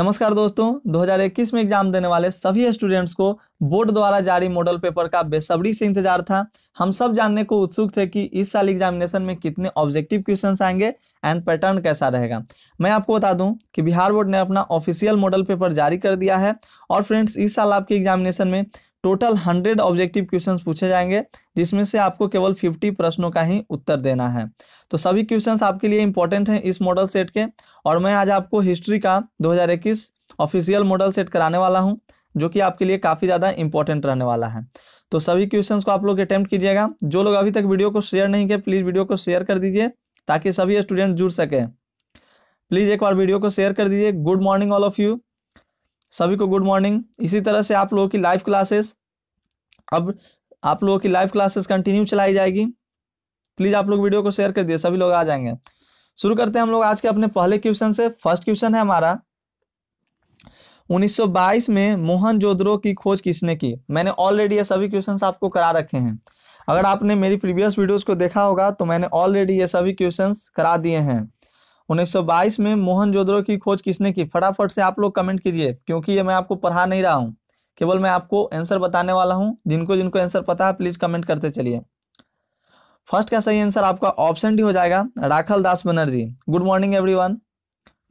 नमस्कार दोस्तों 2021 में एग्जाम देने वाले सभी स्टूडेंट्स को बोर्ड द्वारा जारी मॉडल पेपर का बेसब्री से इंतजार था हम सब जानने को उत्सुक थे कि इस साल एग्जामिनेशन में कितने ऑब्जेक्टिव क्वेश्चन आएंगे एंड पैटर्न कैसा रहेगा मैं आपको बता दूं कि बिहार बोर्ड ने अपना ऑफिशियल मॉडल पेपर जारी कर दिया है और फ्रेंड्स इस साल आपके एग्जामिनेशन में टोटल हंड्रेड ऑब्जेक्टिव क्वेश्चन पूछे जाएंगे जिसमें से आपको केवल फिफ्टी प्रश्नों का ही उत्तर देना है तो सभी क्वेश्चन आपके लिए इंपॉर्टेंट हैं इस मॉडल सेट के और मैं आज आपको हिस्ट्री का 2021 ऑफिशियल मॉडल सेट कराने वाला हूं जो कि आपके लिए काफ़ी ज़्यादा इंपॉर्टेंट रहने वाला है तो सभी क्वेश्चंस को आप लोग अटैम्प्ट कीजिएगा जो लोग अभी तक वीडियो को शेयर नहीं किए प्लीज़ वीडियो को शेयर कर दीजिए ताकि सभी स्टूडेंट जुड़ सकें प्लीज़ एक बार वीडियो को शेयर कर दीजिए good morning all of you सभी को गुड मॉर्निंग इसी तरह से आप लोगों की लाइव क्लासेस अब आप लोगों की लाइव क्लासेस कंटिन्यू चलाई जाएगी प्लीज़ आप लोग वीडियो को शेयर कर दिए सभी लोग आ जाएंगे शुरू करते हैं हम लोग आज के अपने पहले क्वेश्चन से फर्स्ट क्वेश्चन है हमारा 1922 में मोहन जोधरो की खोज किसने की मैंने ऑलरेडी ये सभी क्वेश्चन आपको करा रखे हैं अगर आपने मेरी प्रीवियस वीडियोज को देखा होगा तो मैंने ऑलरेडी ये सभी क्वेश्चन करा दिए हैं 1922 में मोहन जोदड़ो की खोज किसने की फटाफट से आप लोग कमेंट कीजिए क्योंकि ये मैं आपको पढ़ा नहीं रहा हूँ केवल मैं आपको आंसर बताने वाला हूँ जिनको जिनको आंसर पता है प्लीज कमेंट करते चलिए फर्स्ट का सही आंसर आपका ऑप्शन डी हो जाएगा Rakhal Das Banerjee good morning every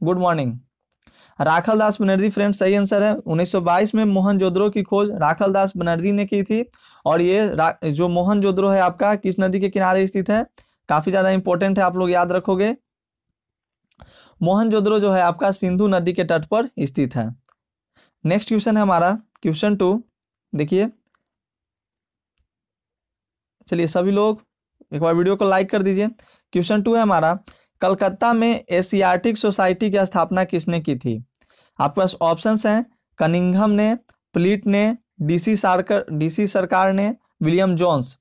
good morning Rakhal Das Banerjee friend सही आंसर है 1922 में मोहन जोदड़ो की खोज राखल दास बनर्जी ने की थी और ये जो मोहन जोदड़ो है आपका किस नदी के किनारे स्थित है काफ़ी ज़्यादा इंपॉर्टेंट है आप लोग याद रखोगे मोहनजोद्रो जो है आपका सिंधु नदी के तट पर स्थित है नेक्स्ट क्वेश्चन है हमारा क्वेश्चन टू देखिए चलिए सभी लोग एक बार वीडियो को लाइक कर दीजिए क्वेश्चन टू है हमारा कलकत्ता में एशियाटिक सोसाइटी की स्थापना किसने की थी आपके पास ऑप्शंस हैं कनिंगम ने प्लीट ने डीसी सरकार डीसी सरकार ने विलियम जोन्स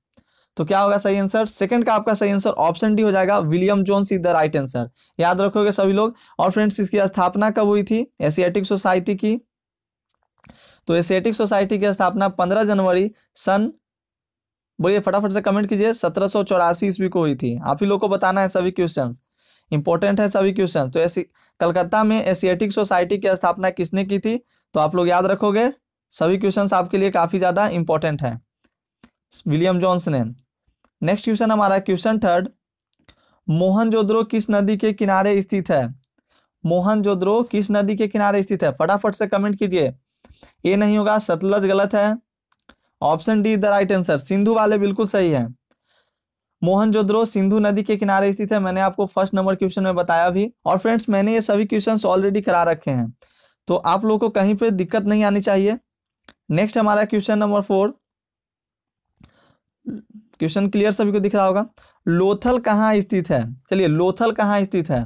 तो क्या होगा सही आंसर सेकंड का आपका सही आंसर ऑप्शन डी हो जाएगा William Jones is the right answer याद रखोगे सभी लोग और फ्रेंड्स इसकी स्थापना कब हुई थी एशियाटिक सोसाइटी की तो एशियाटिक सोसाइटी की स्थापना 15 जनवरी सन बोलिए फटाफट से कमेंट कीजिए सत्रह सौ चौरासी ईस्वी को हुई थी आप ही लोग को बताना है सभी क्वेश्चन इंपॉर्टेंट है सभी क्वेश्चन तो ऐसी कलकत्ता में एशियाटिक सोसाइटी की स्थापना किसने की थी तो आप लोग याद रखोगे सभी क्वेश्चन आपके लिए काफ़ी ज़्यादा इंपॉर्टेंट है विलियम जॉन्स ने नेक्स्ट क्वेश्चन हमारा क्वेश्चन थर्ड मोहनजोद्रो किस नदी के किनारे स्थित है मोहनजोद्रो किस नदी के किनारे स्थित है फटाफट से कमेंट कीजिए ए नहीं होगा सतलज गलत है option D is the right answer Sindhu वाले बिल्कुल सही है मोहनजोद्रो सिंधु नदी के किनारे स्थित है मैंने आपको फर्स्ट नंबर क्वेश्चन में बताया भी और फ्रेंड्स मैंने ये सभी क्वेश्चंस ऑलरेडी करा रखे हैं तो आप लोगों को कहीं पे दिक्कत नहीं आनी चाहिए नेक्स्ट हमारा question number four question clear सभी को दिख रहा होगा लोथल कहाँ स्थित है चलिए लोथल कहाँ स्थित है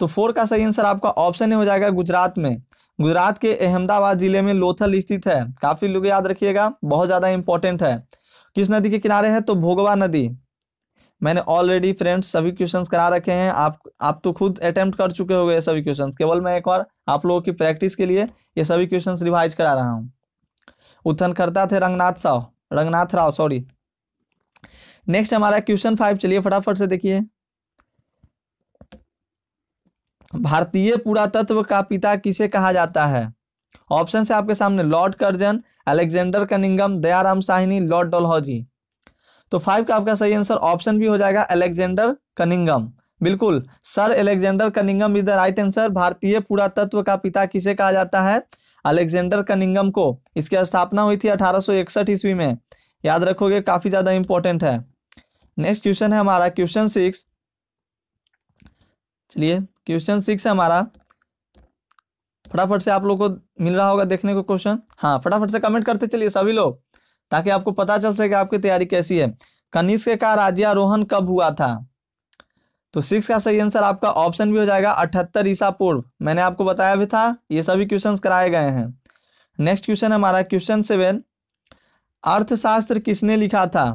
तो फोर का सही आंसर आपका ऑप्शन हो जाएगा गुजरात में गुजरात के अहमदाबाद जिले में लोथल स्थित है काफी लोग याद रखिएगा बहुत ज्यादा इंपॉर्टेंट है किस नदी के किनारे है तो भोगवा नदी मैंने ऑलरेडी फ्रेंड्स सभी क्वेश्चंस करा रखे हैं आप आप तो खुद अटेम्प्ट कर चुके हो गए सभी क्वेश्चंस केवल मैं एक बार आप लोगों की प्रैक्टिस के लिए ये सभी क्वेश्चंस रिवाइज करा रहा हूँ करता थे रंगनाथ साव रंगनाथ राव सॉरी नेक्स्ट हमारा क्वेश्चन फाइव चलिए फटाफट से देखिए भारतीय पुरातत्व का पिता किसे कहा जाता है ऑप्शन है आपके सामने Lord Curzon Alexander Cunningham Dayaram Sahni Lord Dalhousie तो फाइव का आपका सही आंसर ऑप्शन भी हो जाएगा अलेक्जेंडर कनिंगम बिल्कुल sir Alexander Cunningham is the right answer भारतीय पुरातत्व का पिता किसे कहा जाता है अलेक्जेंडर कनिंगम को इसकी स्थापना हुई थी अठारह ईस्वी में याद रखोगे काफी ज्यादा इंपॉर्टेंट है नेक्स्ट क्वेश्चन है हमारा क्वेश्चन सिक्स चलिए क्वेश्चन सिक्स है हमारा फटाफट से आप लोग को मिल रहा होगा देखने को क्वेश्चन हाँ फटाफट से कमेंट करते चलिए सभी लोग ताकि आपको पता चल सके आपकी तैयारी कैसी है कनिष्क का राज्यारोहण कब हुआ था तो सिक्स का सही आंसर आपका ऑप्शन भी हो जाएगा अठहत्तर ईसा पूर्व मैंने आपको बताया भी था ये सभी क्वेश्चन कराए गए हैं नेक्स्ट क्वेश्चन हमारा क्वेश्चन सेवन अर्थशास्त्र किसने लिखा था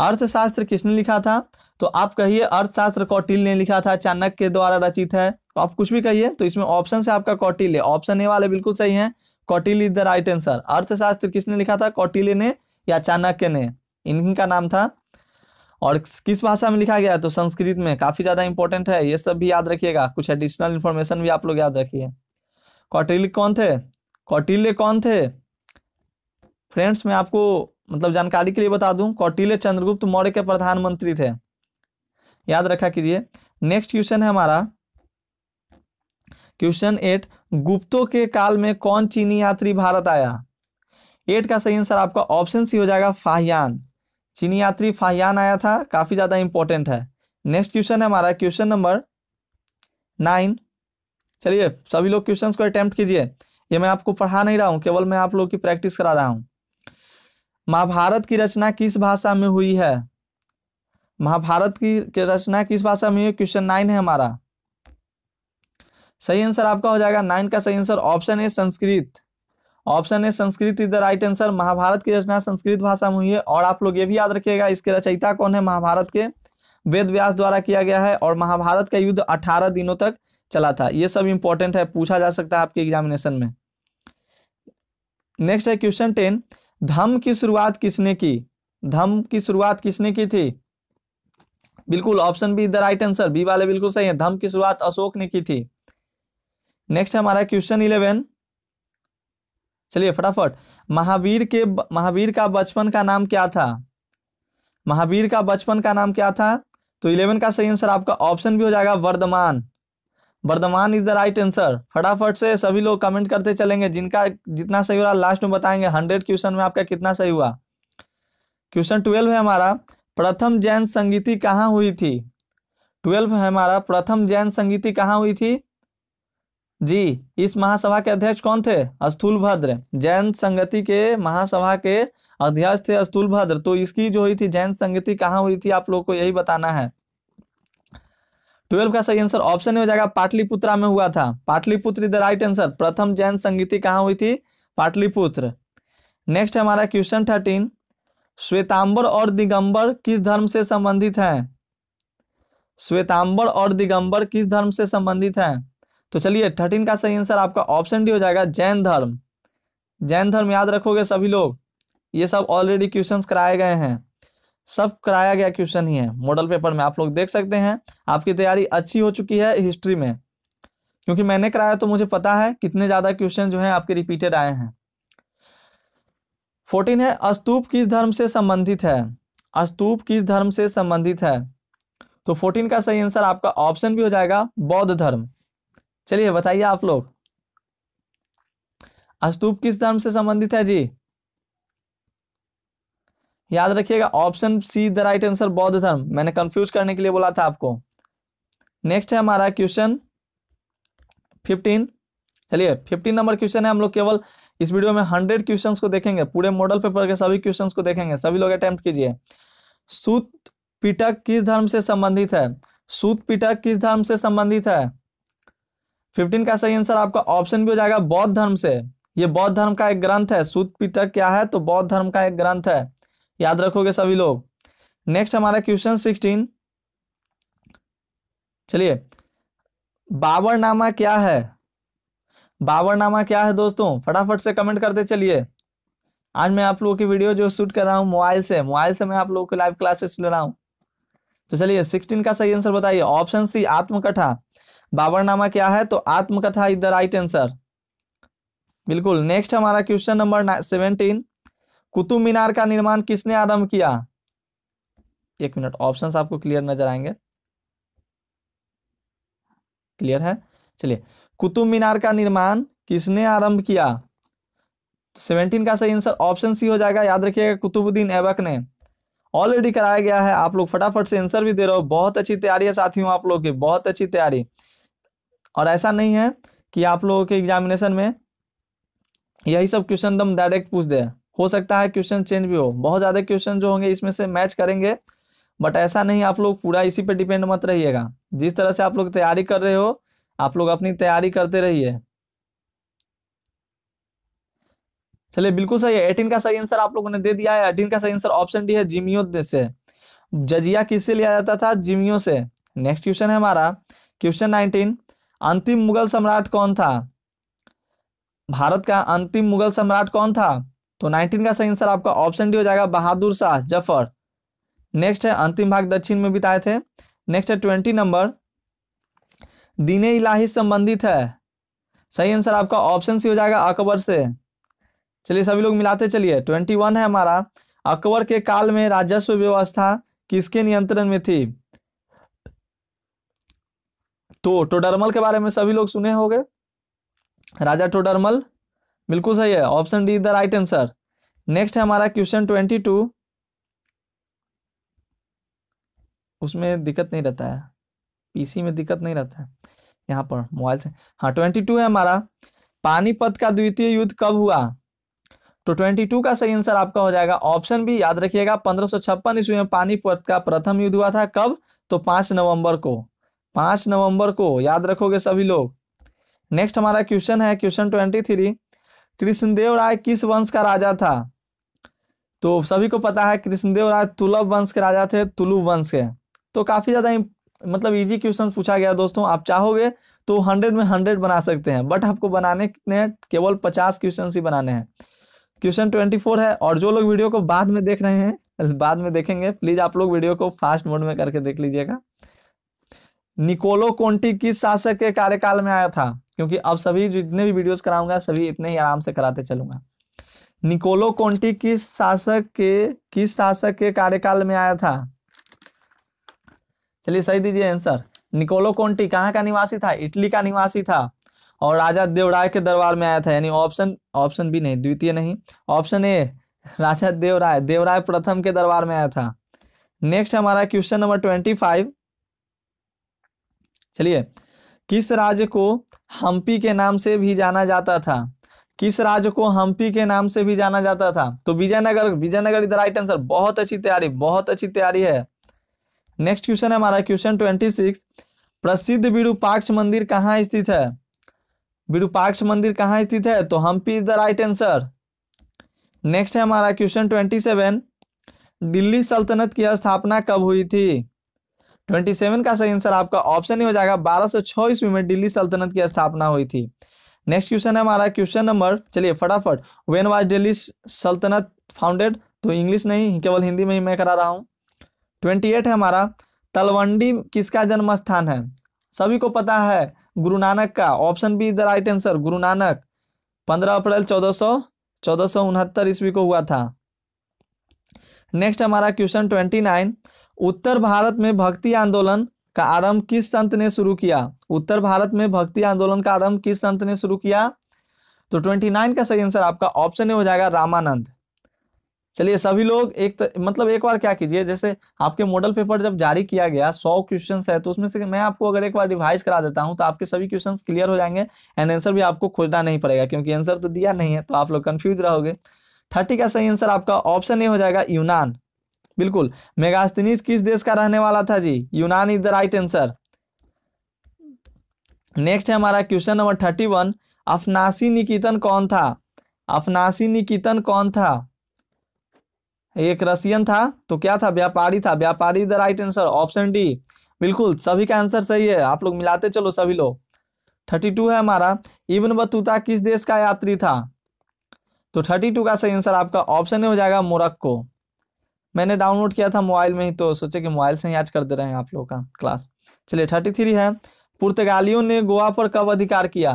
अर्थशास्त्र किसने लिखा था तो आप कहिए अर्थशास्त्र कौटिल ने लिखा था चाणक्य के द्वारा रचित है तो आप कुछ भी कहिए तो इसमें ऑप्शन से आपका कौटिल्य ऑप्शन ए वाले बिल्कुल सही है Kautil is the right answer अर्थशास्त्र किसने लिखा था कौटिल्य ने या चाणक्य ने इन्हीं का नाम था और किस भाषा में लिखा गया है तो संस्कृत में काफ़ी ज़्यादा इंपॉर्टेंट है ये सब भी याद रखिएगा कुछ एडिशनल इन्फॉर्मेशन भी आप लोग याद रखिए कौटिल्य कौन थे कौटिल्य कौन थे फ्रेंड्स मैं आपको मतलब जानकारी के लिए बता दूं कौटिल्य चंद्रगुप्त मौर्य के प्रधानमंत्री थे याद रखा कीजिए नेक्स्ट क्वेश्चन है हमारा क्वेश्चन एट गुप्तों के काल में कौन चीनी यात्री भारत आया एट का सही आंसर आपका ऑप्शन सी हो जाएगा फाहियान चीनी यात्री फाहियान आया था काफ़ी ज़्यादा इंपॉर्टेंट है नेक्स्ट क्वेश्चन है हमारा क्वेश्चन नंबर नाइन चलिए सभी लोग क्वेश्चन को अटेम्प्ट कीजिए ये मैं आपको पढ़ा नहीं रहा हूँ केवल मैं आप लोग की प्रैक्टिस करा रहा हूँ महाभारत की रचना किस भाषा में हुई है महाभारत की रचना किस भाषा में हुई क्वेश्चन नाइन है हमारा सही आंसर आपका हो जाएगा नाइन का सही आंसर ऑप्शन है संस्कृत ऑप्शन है Sanskrit is the right answer Mahabharat की रचना संस्कृत भाषा में हुई है और आप लोग ये भी याद रखिएगा इसके रचयिता कौन है महाभारत के वेद व्यास द्वारा किया गया है और महाभारत का युद्ध अठारह दिनों तक चला था ये सब इंपॉर्टेंट है पूछा जा सकता है आपके एग्जामिनेशन में नेक्स्ट है क्वेश्चन टेन धम की शुरुआत किसने की धम की शुरुआत किसने की थी बिल्कुल option B the right answer B वाले बिल्कुल सही है धम की शुरुआत अशोक ने की थी नेक्स्ट हमारा क्वेश्चन इलेवन चलिए फटाफट महावीर के महावीर का बचपन का नाम क्या था महावीर का बचपन का नाम क्या था तो इलेवन का सही आंसर आपका ऑप्शन भी हो जाएगा Vardhaman Vardhaman is the right answer फटाफट से सभी लोग कमेंट करते चलेंगे जिनका जितना सही हो रहा लास्ट में बताएंगे हंड्रेड क्वेश्चन में आपका कितना सही हुआ क्वेश्चन ट्वेल्व है हमारा प्रथम जैन संगीति कहाँ हुई थी ट्वेल्व है हमारा प्रथम जैन संगीति कहाँ हुई थी जी इस महासभा के अध्यक्ष कौन थे भद्र जैन संगति के महासभा के अध्यक्ष थे भद्र तो इसकी जो हुई थी जैन संगति कहाँ हुई थी आप लोग को यही बताना है ट्वेल्व का सही आंसर ऑप्शन हो जाएगा पाटलिपुत्रा में हुआ था Pataliputra is the right answer प्रथम जैन संगीति कहाँ हुई थी पाटलिपुत्र नेक्स्ट हमारा क्वेश्चन थर्टीन श्वेतांबर और दिगंबर किस धर्म से संबंधित हैं श्वेतांबर और दिगंबर किस धर्म से संबंधित हैं तो चलिए थर्टीन का सही आंसर आपका ऑप्शन डी हो जाएगा जैन धर्म जैन धर्म याद रखोगे सभी लोग ये सब ऑलरेडी क्वेश्चंस कराए गए हैं सब कराया गया क्वेश्चन ही है मॉडल पेपर में आप लोग देख सकते हैं आपकी तैयारी अच्छी हो चुकी है हिस्ट्री में क्योंकि मैंने कराया तो मुझे पता है कितने ज़्यादा क्वेश्चन जो है आपके रिपीटेड आए हैं फोर्टीन है अस्तूप किस धर्म से संबंधित है अस्तूप किस धर्म से संबंधित है तो फोर्टीन का सही आंसर आपका ऑप्शन भी हो जाएगा बौद्ध धर्म चलिए बताइए आप लोग अस्तूप किस धर्म से संबंधित है जी याद रखिएगा option C the right answer बौद्ध धर्म मैंने कंफ्यूज करने के लिए बोला था आपको नेक्स्ट है हमारा क्वेश्चन फिफ्टीन चलिए फिफ्टीन नंबर क्वेश्चन है हम लोग केवल इस वीडियो में हंड्रेड क्वेश्चंस को देखेंगे पूरे मॉडल पेपर के सभी क्वेश्चंस को देखेंगे सभी लोग अटेम्प्ट कीजिए सूत पिटक किस धर्म से संबंधित है सूत पिटक किस धर्म से संबंधित है फिफ्टीन का सही आंसर आपका ऑप्शन भी हो जाएगा बौद्ध धर्म से ये बौद्ध धर्म का एक ग्रंथ है सूत पिटक क्या है तो बौद्ध धर्म का एक ग्रंथ है याद रखोगे सभी लोग नेक्स्ट हमारा क्वेश्चन सिक्सटीन चलिए बाबरनामा क्या है बाबरनामा क्या है दोस्तों फटाफट से कमेंट करते चलिए आज मैं आप लोगों की वीडियो जो शूट कर रहा हूँ मोबाइल से मोबाइल से मैं आप लोगों को लाइव क्लासेस ले रहा हूँ तो चलिए सिक्सटीन का सही आंसर बताइए ऑप्शन सी आत्मकथा बाबरनामा क्या है तो आत्मकथा इज द राइट आंसर बिल्कुल नेक्स्ट हमारा question number seventeen Qutub Minar का निर्माण किसने आरंभ किया एक मिनट ऑप्शन आपको क्लियर नजर आएंगे क्लियर है चलिए कुतुब मीनार का निर्माण किसने आरंभ किया सेवेंटीन का सही आंसर ऑप्शन सी हो जाएगा याद रखिएगा कुतुबुद्दीन ऐबक ने ऑलरेडी कराया गया है आप लोग फटाफट से आंसर भी दे रहे हो बहुत अच्छी तैयारी है साथियों आप लोगों की बहुत अच्छी तैयारी और ऐसा नहीं है कि आप लोगों के एग्जामिनेशन में यही सब क्वेश्चन एकदम डायरेक्ट पूछ दे हो सकता है क्वेश्चन चेंज भी हो बहुत ज़्यादा क्वेश्चन जो होंगे इसमें से मैच करेंगे बट ऐसा नहीं आप लोग पूरा इसी पे डिपेंड मत रहिएगा जिस तरह से आप लोग तैयारी कर रहे हो आप लोग अपनी तैयारी करते रहिए चलिए बिल्कुल सही है एटीन का सही आंसर आप लोगों ने दे दिया है एटीन का सही आंसर ऑप्शन डी है जिमियो से जजिया किससे लिया जाता था जिमियो से नेक्स्ट क्वेश्चन है हमारा क्वेश्चन नाइनटीन अंतिम मुगल सम्राट कौन था भारत का अंतिम मुगल सम्राट कौन था तो 19 का सही आंसर आपका ऑप्शन डी हो जाएगा बहादुर शाह जफर नेक्स्ट है अंतिम भाग दक्षिण में बिताए थे नेक्स्ट है ट्वेंटी नंबर दीने इलाही संबंधित है सही आंसर आपका ऑप्शन सी हो जाएगा अकबर से चलिए सभी लोग मिलाते चलिए ट्वेंटी वन है हमारा अकबर के काल में राजस्व व्यवस्था किसके नियंत्रण में थी तो टोडरमल के बारे में सभी लोग सुने होंगे राजा टोडरमल बिल्कुल सही है option D is the right answer next है हमारा क्वेश्चन ट्वेंटी टू उसमें दिक्कत नहीं रहता है पीसी में दिक्कत नहीं रहता है यहाँ पर मोबाइल से हाँ ट्वेंटी टू है हमारा पानीपत का द्वितीय युद्ध कब हुआ तो ट्वेंटी टू का सही आंसर आपका हो जाएगा ऑप्शन भी याद रखिएगा पंद्रह सौ छप्पन ईस्वी में पानीपत का प्रथम युद्ध हुआ था कब तो पांच नवंबर को पांच नवंबर को याद रखोगे सभी लोग नेक्स्ट हमारा क्वेश्चन है question twenty three Krishnadev Rai किस वंश का राजा था तो सभी को पता है कृष्णदेव राय तुलभ वंश के राजा थे तुलु वंश के तो काफ़ी ज़्यादा मतलब इजी क्वेश्चन पूछा गया दोस्तों आप चाहोगे तो हंड्रेड में हंड्रेड बना सकते हैं बट आपको बनाने कितने हैं केवल पचास क्वेश्चन ही बनाने हैं क्वेश्चन ट्वेंटी फोर है और जो लोग वीडियो को बाद में देख रहे हैं बाद में देखेंगे प्लीज़ आप लोग वीडियो को फास्ट मोड में करके देख लीजिएगा निकोलो कोंटी किस शासक के कार्यकाल में आया था क्योंकि अब सभी जितने भी वीडियोस कराऊंगा सभी इतने ही आराम से कराते चलूंगा निकोलो कोंटी किस शासक के किस शासक के कार्यकाल में आया था चलिए सही दीजिए आंसर निकोलो कोंटी कहाँ का निवासी था इटली का निवासी था और राजा देवराय के दरबार में आया था यानी ऑप्शन ऑप्शन बी नहीं द्वितीय नहीं ऑप्शन ए राजा देवराय देवराय प्रथम के दरबार में आया था नेक्स्ट हमारा क्वेश्चन नंबर ट्वेंटी फाइव चलिए किस राज्य को हम्पी के नाम से भी जाना जाता था किस राज्य को हम्पी के नाम से भी जाना जाता था तो विजयनगर विजयनगर इधर राइट आंसर बहुत अच्छी तैयारी बहुत अच्छी तैयारी है नेक्स्ट क्वेश्चन है हमारा क्वेश्चन ट्वेंटी सिक्स प्रसिद्ध विरूपाक्ष मंदिर कहाँ स्थित है विरूपाक्ष मंदिर कहाँ स्थित है तो Hampi is the right answer next है हमारा क्वेश्चन ट्वेंटी सेवन दिल्ली सल्तनत की स्थापना कब हुई थी ट्वेंटी सेवन का सही आंसर आपका ऑप्शन ही हो जाएगा बारह सौ छः ईस्वी में दिल्ली सल्तनत की स्थापना हुई थी नेक्स्ट क्वेश्चन है हमारा क्वेश्चन नंबर चलिए फटाफट वेन वाज दिल्ली सल्तनत फाउंडेड तो इंग्लिश नहीं केवल हिंदी में ही मैं करा रहा हूँ ट्वेंटी एट है हमारा तलवंडी किसका जन्म स्थान है सभी को पता है गुरु नानक का option B is the right answer Guru Nanak पंद्रह अप्रैल चौदह सौ चौदह सौ उनहत्तर ईस्वी को हुआ था नेक्स्ट हमारा क्वेश्चन ट्वेंटी नाइन उत्तर भारत में भक्ति आंदोलन का आरंभ किस संत ने शुरू किया उत्तर भारत में भक्ति आंदोलन का आरंभ किस संत ने शुरू किया तो ट्वेंटी नाइन का सही आंसर आपका ऑप्शन हो जाएगा रामानंद चलिए सभी लोग एक त, मतलब एक बार क्या कीजिए जैसे आपके मॉडल पेपर जब जारी किया गया सौ क्वेश्चन है तो उसमें से मैं आपको अगर एक बार रिवाइज करा देता हूं तो आपके सभी क्वेश्चन क्लियर हो जाएंगे एंड आंसर भी आपको खोजना नहीं पड़ेगा क्योंकि आंसर तो दिया नहीं है तो आप लोग कन्फ्यूज रहोगे थर्टी का सही आंसर आपका ऑप्शन ए हो जाएगा यूनान बिल्कुल मेगास्तनीज किस देश का रहने वाला था जी यूनान is the right answer next है हमारा question number thirty one Afanasy Nikitin कौन था अफनासी निकितन कौन था एक रशियन था तो क्या था व्यापारी था व्यापारी the right answer option D बिल्कुल सभी का आंसर सही है आप लोग मिलाते चलो सभी लोग थर्टी टू है हमारा इबन बतूता किस देश का यात्री था तो थर्टी टू का सही आंसर आपका ऑप्शन हो जाएगा मोरक्को मैंने डाउनलोड किया था मोबाइल में ही तो सोचे कि मोबाइल से ही आज कर दे रहे हैं आप लोगों का क्लास चलिए थर्टी थ्री है पुर्तगालियों ने गोवा पर कब अधिकार किया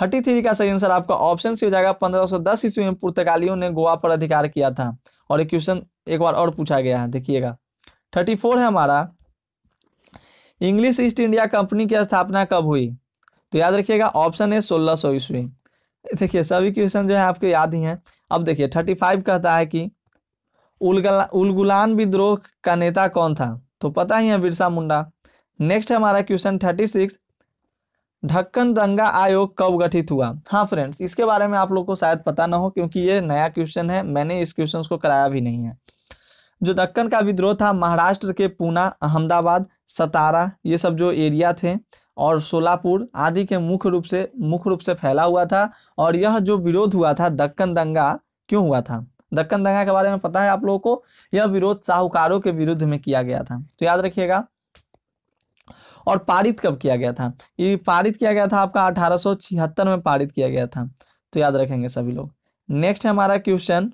थर्टी थ्री का सही आंसर आपका ऑप्शन सी हो जाएगा पंद्रह सौ दस ईस्वी में पुर्तगालियों ने गोवा पर अधिकार किया था और एक क्वेश्चन एक बार और पूछा गया है देखिएगा थर्टी फोर है हमारा इंग्लिश ईस्ट इंडिया कंपनी की स्थापना कब हुई तो याद रखिएगा ऑप्शन है सोलह सौ ईस्वी देखिए सभी क्वेश्चन जो है आपके याद ही हैं अब देखिए थर्टी फाइव कहता है कि उलगला उलगुलान विद्रोह का नेता कौन था तो पता ही है बिरसा मुंडा नेक्स्ट हमारा क्वेश्चन थर्टी सिक्स ढक्कन दंगा आयोग कब गठित हुआ हाँ फ्रेंड्स इसके बारे में आप लोग को शायद पता ना हो क्योंकि ये नया क्वेश्चन है मैंने इस क्वेश्चन को कराया भी नहीं है जो दक्कन का विद्रोह था महाराष्ट्र के पूना अहमदाबाद सतारा ये सब जो एरिया थे और सोलापुर आदि के मुख्य रूप से मुख्य रूप से फैला हुआ था और यह जो विरोध हुआ था दक्कन दंगा क्यों हुआ था दक्कन दंगा के बारे में पता है आप लोगों को यह विरोध साहूकारों के विरुद्ध में किया गया था तो याद रखिएगा और पारित कब किया गया था ये पारित किया गया था आपका अठारह में पारित किया गया था तो याद रखेंगे सभी लोग नेक्स्ट है हमारा question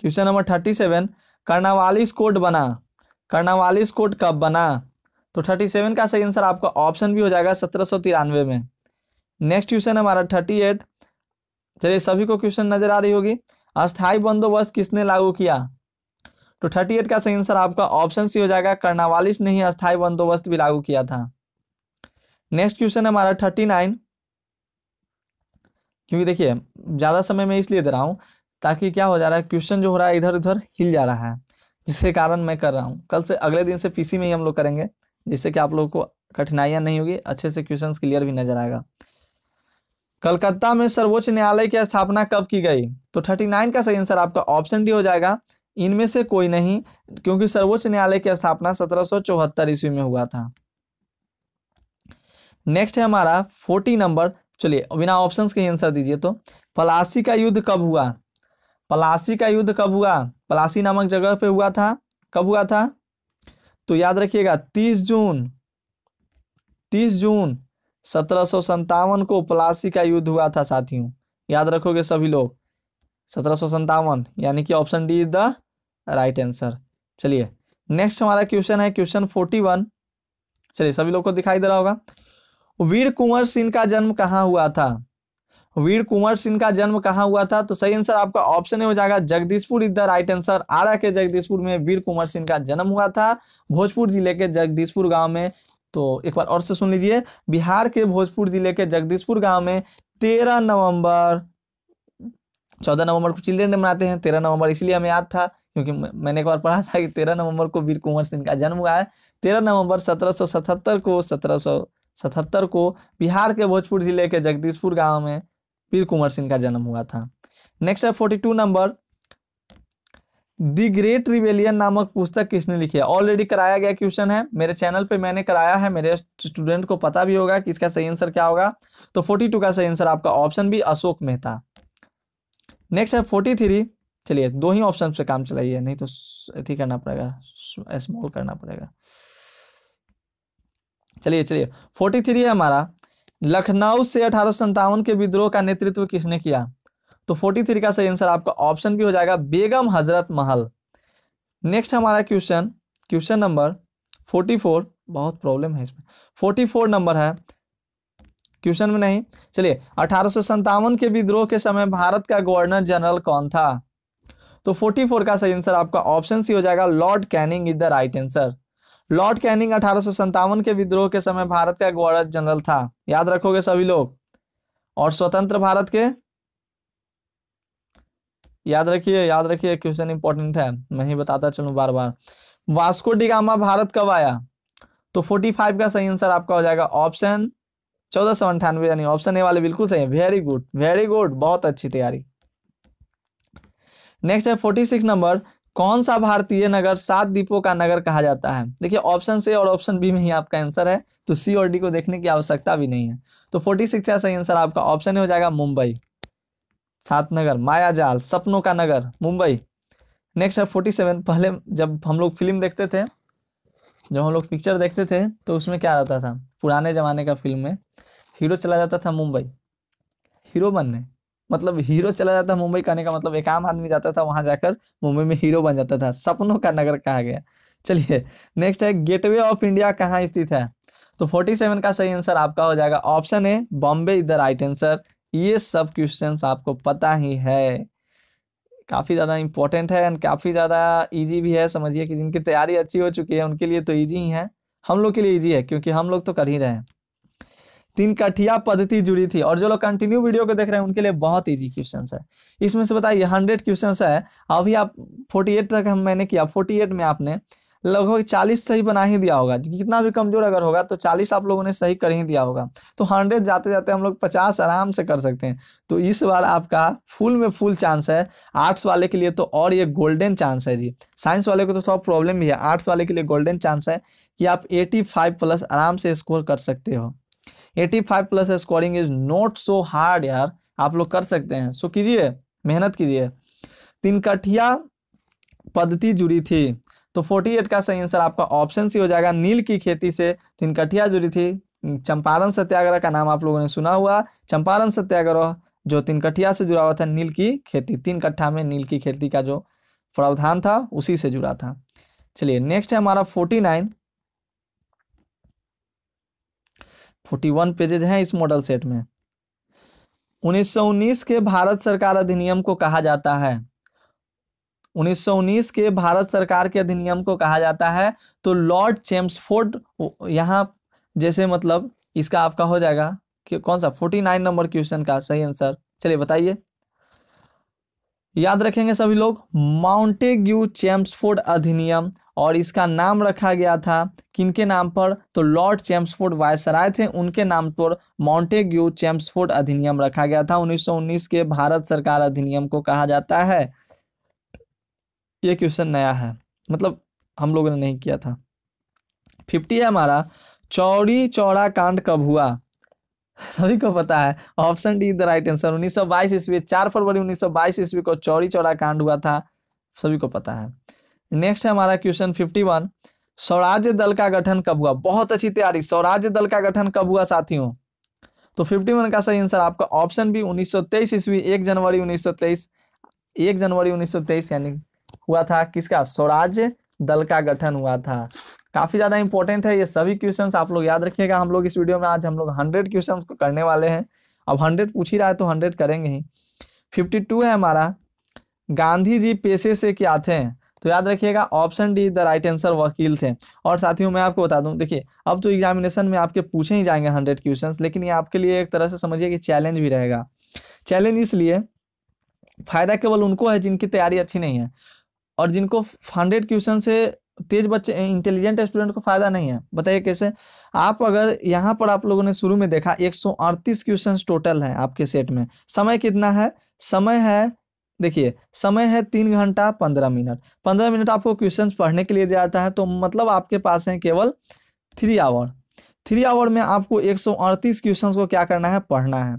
question number thirty seven Cornwallis code बना कर्नावालिस कोड कब बना तो थर्टी सेवन का सही आंसर आपका ऑप्शन भी हो जाएगा सत्रह सौ तिरानवे में नेक्स्ट क्वेश्चन हमारा थर्टी एट चलिए तो सभी को क्वेश्चन नजर आ रही होगी अस्थायी बंदोबस्त किसने लागू किया तो थर्टी एट का सही आंसर आपका ऑप्शन सी हो जाएगा कर्नावालिस ने ही अस्थायी बंदोबस्त भी लागू किया था नेक्स्ट क्वेश्चन हमारा थर्टी नाइन क्योंकि देखिए ज़्यादा समय मैं इसलिए दे रहा हूँ ताकि क्या हो जा रहा है क्वेश्चन जो हो रहा है इधर उधर हिल जा रहा है जिसके कारण मैं कर रहा हूँ कल से अगले दिन से पीसी में ही हम लोग करेंगे जिससे कि आप लोगों को कठिनाइयां नहीं होगी अच्छे से क्वेश्चन क्लियर भी नजर आएगा कलकत्ता में सर्वोच्च न्यायालय की स्थापना कब की गई तो 39 का सही आंसर आपका ऑप्शन डी हो जाएगा इनमें से कोई नहीं क्योंकि सर्वोच्च न्यायालय की स्थापना सत्रह ईस्वी में हुआ था नेक्स्ट है हमारा फोर्टी नंबर चलिए बिना ऑप्शन के आंसर दीजिए तो पलासी का युद्ध कब हुआ पलासी का युद्ध कब हुआ पलासी नामक जगह पे हुआ था कब हुआ था तो याद रखिएगा तीस जून तीस जून सत्रह को प्लासी का युद्ध हुआ था साथियों याद रखोगे सभी लोग सत्रह यानी कि option D is the right answer चलिए नेक्स्ट हमारा क्वेश्चन है क्वेश्चन फोर्टी वन चलिए सभी लोग को दिखाई दे रहा होगा वीर कुंवर सिंह का जन्म कहाँ हुआ था वीर कुंवर सिंह का जन्म कहाँ हुआ था तो सही आंसर आपका ऑप्शन हो जाएगा Jagdishpur is the right answer Ara के जगदीशपुर में वीर कुंवर सिंह का जन्म हुआ था भोजपुर जिले के जगदीशपुर गांव में तो एक बार और से सुन लीजिए बिहार के भोजपुर जिले के जगदीशपुर गांव में तेरह नवंबर चौदह नवंबर को चिल्ड्रेन डे मनाते हैं तेरह नवंबर इसलिए हमें याद था क्योंकि मैंने एक बार पढ़ा था कि तेरह नवंबर को वीर कुंवर सिंह का जन्म हुआ है तेरह नवंबर सत्रह को सत्रह को बिहार के भोजपुर जिले के जगदीशपुर गाँव में वीर कुंवर सिंह का जन्म हुआ था नेक्स्ट है forty two number the great rebellion नामक पुस्तक किसने लिखी है ऑलरेडी कराया गया क्वेश्चन है मेरे चैनल पे मैंने कराया है मेरे स्टूडेंट को पता भी होगा कि इसका सही आंसर क्या होगा तो 42 का सही आंसर आपका ऑप्शन भी अशोक मेहता नेक्स्ट है फोर्टी थ्री चलिए दो ही ऑप्शन पे काम चलाइए नहीं तो अथी करना पड़ेगा स्मॉल करना पड़ेगा चलिए चलिए 43 है हमारा लखनऊ से अठारह के विद्रोह का नेतृत्व किसने किया तो 43 का सही आंसर आपका ऑप्शन भी हो जाएगा बेगम हजरत महल नेक्स्ट हमारा क्वेश्चन क्वेश्चन नंबर 44 बहुत प्रॉब्लम है इसमें 44 नंबर है क्वेश्चन में नहीं चलिए अठारह के विद्रोह के समय भारत का गवर्नर जनरल कौन था तो 44 का सही आंसर आपका ऑप्शन सी हो जाएगा Lord Canning is the right answer Lord Canning अठारह के विद्रोह के समय भारत का गवर्नर जनरल था याद रखोगे सभी लोग और स्वतंत्र भारत के याद रखिए याद रखिए क्वेश्चन इंपॉर्टेंट है मैं ही बताता चलू बार बार वास्को डिगामा भारत कब आया तो 45 का सही आंसर आपका हो जाएगा ऑप्शन चौदह सौ अंठानवे यानी ऑप्शन ए वाले बिल्कुल सही है वेरी गुड वेरी गुड बहुत अच्छी तैयारी नेक्स्ट है 46 नंबर कौन सा भारतीय नगर सात दीपों का नगर कहा जाता है देखिए ऑप्शन से और ऑप्शन बी में ही आपका आंसर है तो सी और डी को देखने की आवश्यकता भी नहीं है तो सिक्स का सही आंसर आपका ऑप्शन हो जाएगा मुंबई सात नगर माया जाल सपनों का नगर मुंबई नेक्स्ट है फोर्टी सेवन पहले जब हम लोग फिल्म देखते थे जब हम लोग पिक्चर देखते थे तो उसमें क्या रहता था पुराने ज़माने का फिल्म में हीरो चला जाता था मुंबई हीरो बनने मतलब हीरो चला जाता मुंबई कहने का मतलब एक आम आदमी जाता था वहां जाकर मुंबई में हीरो बन जाता था सपनों का नगर कहा गया चलिए नेक्स्ट है गेटवे ऑफ इंडिया कहाँ स्थित है तो 47 का सही आंसर आपका हो जाएगा option A Bombay is the right answer ये सब क्वेश्चन आपको पता ही है काफ़ी ज़्यादा इंपॉर्टेंट है एंड काफ़ी ज़्यादा इजी भी है समझिए कि जिनकी तैयारी अच्छी हो चुकी है उनके लिए तो इजी ही है हम लोग के लिए इजी है क्योंकि हम लोग तो कर ही रहे हैं तीन कठिया पद्धति जुड़ी थी और जो लोग कंटिन्यू वीडियो को देख रहे हैं उनके लिए बहुत इजी क्वेश्चन है इसमें से बताइए हंड्रेड क्वेश्चन है अभी आप फोर्टी एट तक हम मैंने किया फोर्टी एट में आपने लगभग चालीस सही बना ही दिया होगा कितना भी कमजोर अगर होगा तो चालीस आप लोगों ने सही कर ही दिया होगा तो हंड्रेड जाते जाते हम लोग पचास आराम से कर सकते हैं तो इस बार आपका फुल में फुल चांस है आर्ट्स वाले के लिए तो और ये गोल्डन चांस है जी साइंस वाले को तो थोड़ा प्रॉब्लम भी है आर्ट्स वाले के लिए गोल्डन चांस है कि आप एटी फाइव प्लस आराम से स्कोर कर सकते हो eighty five plus scoring is not so hard यार आप लोग कर सकते हैं सो कीजिए मेहनत कीजिए तीन कठिया पद्धति जुड़ी थी तो 48 का सही आंसर आपका ऑप्शन सी हो जाएगा नील की खेती से तीनकठिया जुड़ी थी चंपारण सत्याग्रह का नाम आप लोगों ने सुना हुआ चंपारण सत्याग्रह जो तीनकठिया से जुड़ा हुआ था नील की खेती तीन कट्ठा में नील की खेती का जो प्रावधान था उसी से जुड़ा था चलिए नेक्स्ट है हमारा forty nine forty one pages हैं इस मॉडल सेट में 1919 के भारत सरकार अधिनियम को कहा जाता है 1919 के भारत सरकार के अधिनियम को कहा जाता है तो लॉर्ड चेम्सफोर्ड यहाँ जैसे मतलब इसका आपका हो जाएगा कि कौन सा 49 नंबर क्वेश्चन का सही आंसर चलिए बताइए याद रखेंगे सभी लोग माउंटेग्यू चेम्सफोर्ड अधिनियम और इसका नाम रखा गया था किनके नाम पर तो लॉर्ड चैम्सफोर्ड वायसराय थे उनके नाम पर माउंटेग्यू चैम्सफोर्ड अधिनियम रखा गया था 1919 के भारत सरकार अधिनियम को कहा जाता है ये क्वेश्चन नया है मतलब हम लोगों ने नहीं किया था फिफ्टी है हमारा चौड़ी चौड़ा कांड कब हुआ सभी को पता है option D the right answer 1922 ईस्वी चार फरवरी 1922 ईस्वी को चौड़ी चौड़ा कांड हुआ था सभी को पता है नेक्स्ट है हमारा क्वेश्चन 51 स्वराज्य दल का गठन कब हुआ बहुत अच्छी तैयारी स्वराज्य दल का गठन कब हुआ साथियों तो 51 का सही आंसर आपका ऑप्शन बी 1923 ईस्वी एक जनवरी 1923 एक जनवरी 1923 यानी हुआ था किसका स्वराज दल का गठन हुआ था काफी ज्यादा इंपॉर्टेंट है ये सभी क्वेश्चन आप लोग याद रखिएगा हम लोग इस वीडियो में आज हम लोग हंड्रेड क्वेश्चन करने वाले हैं अब हंड्रेड पूछ ही रहा है तो हंड्रेड करेंगे ही फिफ्टी टू है हमारा गांधी जी पेशे से क्या थे तो याद रखिएगा option D the right answer वकील थे और साथियों मैं आपको बता दूं देखिए अब तो एग्जामिनेशन में आपके पूछे ही जाएंगे हंड्रेड क्वेश्चन लेकिन ये आपके लिए एक तरह से समझिए कि चैलेंज भी रहेगा चैलेंज इसलिए फायदा केवल उनको है जिनकी तैयारी अच्छी नहीं है और जिनको हंड्रेड क्वेश्चन से तेज बच्चे इंटेलिजेंट स्टूडेंट को फायदा नहीं है बताइए कैसे आप अगर यहाँ पर आप लोगों ने शुरू में देखा 138 क्वेश्चंस टोटल है आपके सेट में समय कितना है समय है देखिए समय है तीन घंटा पंद्रह मिनट पंद्रह मिनट आपको क्वेश्चन पढ़ने के लिए दिया जाता है तो मतलब आपके पास है केवल थ्री आवर थ्री आवर में आपको अड़तीस क्वेश्चंस को क्या करना है पढ़ना है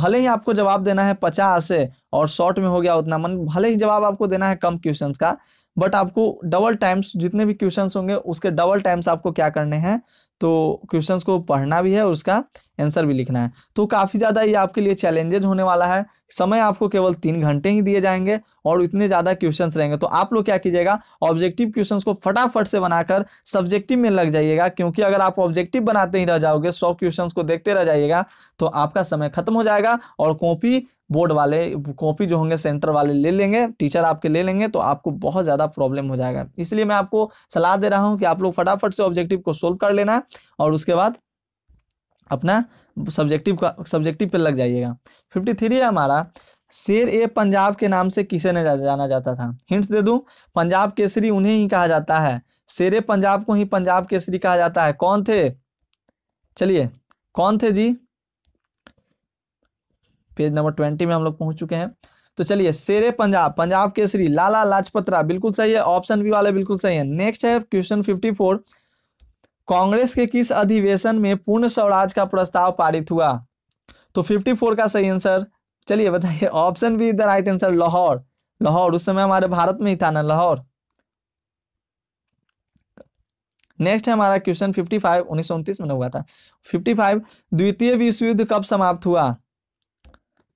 भले ही आपको जवाब देना है पचास है और शॉर्ट में हो गया उतना मन भले ही जवाब आपको देना है कम क्वेश्चंस का बट आपको डबल टाइम्स जितने भी क्वेश्चंस होंगे उसके डबल टाइम्स आपको क्या करने हैं तो क्वेश्चन को पढ़ना भी है और उसका आंसर भी लिखना है तो काफ़ी ज़्यादा ये आपके लिए चैलेंजेज होने वाला है समय आपको केवल तीन घंटे ही दिए जाएंगे और इतने ज़्यादा क्वेश्चन रहेंगे तो आप लोग क्या कीजिएगा ऑब्जेक्टिव क्वेश्चन को फटाफट से बनाकर सब्जेक्टिव में लग जाइएगा क्योंकि अगर आप ऑब्जेक्टिव बनाते ही रह जाओगे सौ क्वेश्चन को देखते रह जाइएगा तो आपका समय खत्म हो जाएगा और कॉपी बोर्ड वाले कॉपी जो होंगे सेंटर वाले ले लेंगे टीचर आपके ले लेंगे तो आपको बहुत ज़्यादा प्रॉब्लम हो जाएगा इसलिए मैं आपको सलाह दे रहा हूँ कि आप लोग फटाफट से ऑब्जेक्टिव को सोल्व कर लेना और उसके बाद अपना सब्जेक्टिव का सब्जेक्टिव पे लग जाइएगा फिफ्टी थ्री है हमारा शेर ए पंजाब के नाम से किसे ने जाना जाता था हिंट्स दे दूं पंजाब केसरी उन्हें ही कहा जाता है शेर ए पंजाब को ही पंजाब केसरी कहा जाता है कौन थे चलिए कौन थे जी पेज नंबर ट्वेंटी में हम लोग पहुंच चुके हैं तो चलिए शेरे पंजाब पंजाब केसरी लाला लाजपत राय बिल्कुल सही है ऑप्शन बी वाले बिल्कुल सही है नेक्स्ट है क्वेश्चन फिफ्टी फोर कांग्रेस के किस अधिवेशन में पूर्ण स्वराज का प्रस्ताव पारित हुआ तो फिफ्टी फोर का सही आंसर चलिए बताइए option B the right answer Lahore Lahore उस समय हमारे भारत में ही था ना लाहौर नेक्स्ट है हमारा क्वेश्चन फिफ्टी फाइव उन्नीस में हुआ था 55 द्वितीय विश्व युद्ध कब समाप्त हुआ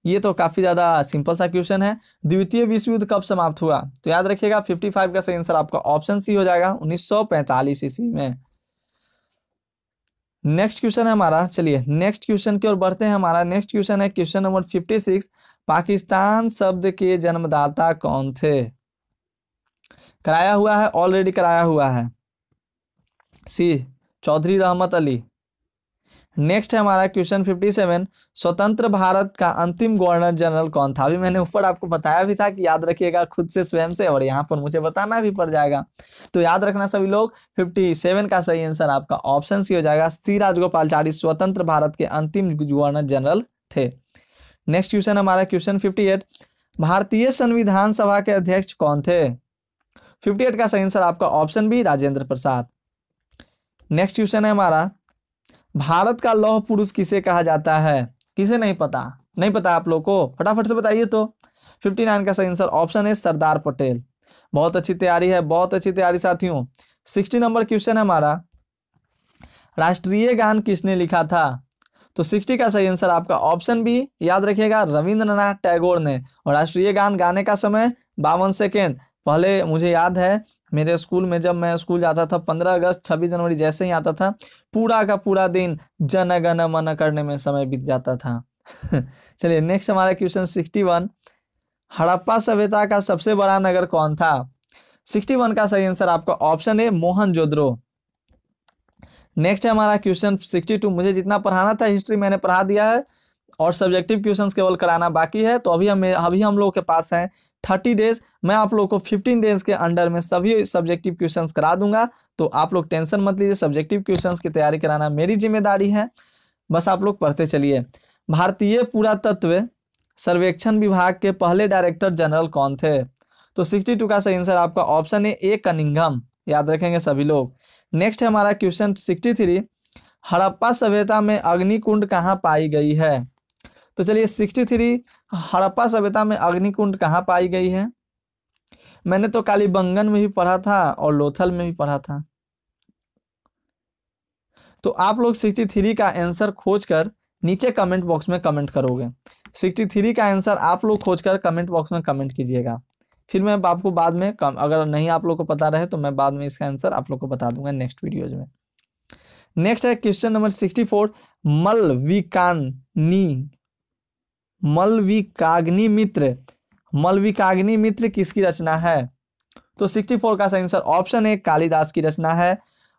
ये तो काफ़ी ज़्यादा सिंपल सा क्वेश्चन है द्वितीय विश्व युद्ध कब समाप्त हुआ तो याद रखिएगा 55 का सही आंसर आपका ऑप्शन सी हो जाएगा 1945 ईस्वी में नेक्स्ट क्वेश्चन है हमारा चलिए नेक्स्ट क्वेश्चन की ओर बढ़ते हैं हमारा नेक्स्ट क्वेश्चन है क्वेश्चन नंबर 56 पाकिस्तान शब्द के जन्मदाता कौन थे कराया हुआ है ऑलरेडी कराया हुआ है सी चौधरी रहमत अली नेक्स्ट है हमारा क्वेश्चन 57 स्वतंत्र भारत का अंतिम गवर्नर जनरल कौन था अभी मैंने ऊपर आपको बताया भी था कि याद रखिएगा खुद से स्वयं से और यहाँ पर मुझे बताना भी पड़ जाएगा तो याद रखना सभी लोग 57 का सही आंसर आपका ऑप्शन सी हो जाएगा स्थिर राजगोपालचारी स्वतंत्र भारत के अंतिम गवर्नर जनरल थे नेक्स्ट क्वेश्चन हमारा क्वेश्चन फिफ्टी भारतीय संविधान सभा के अध्यक्ष कौन थे फिफ्टी का सही आंसर आपका option B Rajendra Prasad next question है हमारा भारत का लौह पुरुष किसे कहा जाता है किसे नहीं पता नहीं पता आप लोग को फटाफट से बताइए तो फिफ्टी नाइन का सही आंसर ऑप्शन है सरदार पटेल बहुत अच्छी तैयारी है बहुत अच्छी तैयारी साथियों सिक्सटी नंबर क्वेश्चन है हमारा राष्ट्रीय गान किसने लिखा था तो सिक्सटी का सही आंसर आपका ऑप्शन बी याद रखिएगा रविंद्रनाथ टैगोर ने और राष्ट्रीय गान गाने का समय बावन सेकेंड पहले मुझे याद है मेरे स्कूल में जब मैं स्कूल जाता था पंद्रह अगस्त छब्बीस जनवरी जैसे ही आता था पूरा का पूरा दिन जन गण मन करने में समय बीत जाता था चलिए नेक्स्ट हमारा क्वेश्चन सिक्सटी वन हड़प्पा सभ्यता का सबसे बड़ा नगर कौन था सिक्सटी वन का सही आंसर आपका ऑप्शन है मोहन जोद्रो नेक्स्ट है हमारा क्वेश्चन सिक्सटी टू मुझे जितना पढ़ाना था हिस्ट्री मैंने पढ़ा दिया है और सब्जेक्टिव क्वेश्चंस केवल कराना बाकी है तो अभी हम अभी हम लोगों के पास हैं थर्टी डेज मैं आप लोग को फिफ्टीन डेज के अंडर में सभी सब्जेक्टिव क्वेश्चंस करा दूंगा तो आप लोग टेंशन मत लीजिए सब्जेक्टिव क्वेश्चंस की तैयारी कराना मेरी जिम्मेदारी है बस आप लोग पढ़ते चलिए भारतीय पुरातत्व सर्वेक्षण विभाग के पहले डायरेक्टर जनरल कौन थे तो सिक्सटी टू का सही आंसर आपका ऑप्शन है ए कनिंगम याद रखेंगे सभी लोग नेक्स्ट है हमारा क्वेश्चन सिक्सटी थ्री हड़प्पा सभ्यता में अग्निकुंड कहाँ पाई गई है तो चलिए सिक्सटी थ्री हड़प्पा सभ्यता में अग्निकुंड कहाँ पाई गई है मैंने तो कालीबंगन में भी पढ़ा था और लोथल में भी पढ़ा था तो आप लोग सिक्सटी थ्री का आंसर खोजकर नीचे कमेंट बॉक्स में कमेंट करोगे सिक्सटी थ्री का आंसर आप लोग खोजकर कमेंट बॉक्स में कमेंट कीजिएगा फिर मैं आपको बाद में कम अगर नहीं आप लोग को पता रहे तो मैं बाद में इसका आंसर आप लोग को बता दूंगा नेक्स्ट वीडियोज में नेक्स्ट है क्वेश्चन नंबर सिक्सटी फोर मल विकानी मलविकाग्नि मित्र मलविकाग्नि मित्र किसकी रचना है तो 64 का आंसर ऑप्शन ए कालिदास की रचना है